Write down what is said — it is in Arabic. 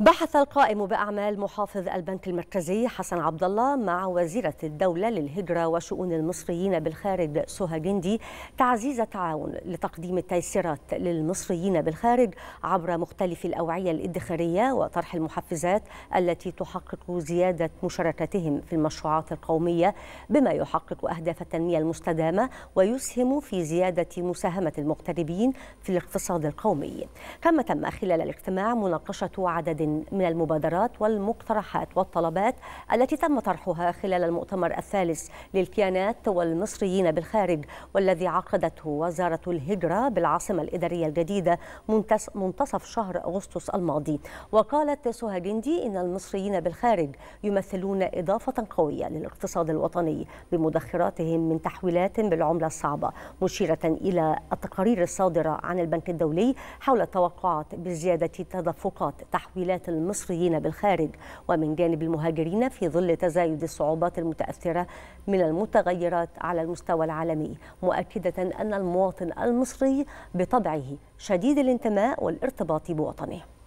بحث القائم بأعمال محافظ البنك المركزي حسن عبد الله مع وزيرة الدولة للهجرة وشؤون المصريين بالخارج سهى جندي تعزيز التعاون لتقديم التيسيرات للمصريين بالخارج عبر مختلف الأوعية الادخارية وطرح المحفزات التي تحقق زيادة مشاركتهم في المشروعات القومية بما يحقق أهداف التنمية المستدامة ويسهم في زيادة مساهمة المغتربين في الاقتصاد القومي كما تم خلال الاجتماع مناقشة عدد من المبادرات والمقترحات والطلبات التي تم طرحها خلال المؤتمر الثالث للكيانات والمصريين بالخارج والذي عقدته وزارة الهجرة بالعاصمة الإدارية الجديدة منتصف شهر أغسطس الماضي وقالت سهى جندي إن المصريين بالخارج يمثلون إضافة قوية للاقتصاد الوطني بمدخراتهم من تحويلات بالعملة الصعبة مشيرة إلى التقارير الصادرة عن البنك الدولي حول التوقعات بزيادة تدفقات تحويلات المصريين بالخارج ومن جانب المهاجرين في ظل تزايد الصعوبات المتأثرة من المتغيرات على المستوى العالمي مؤكدة أن المواطن المصري بطبعه شديد الانتماء والارتباط بوطنه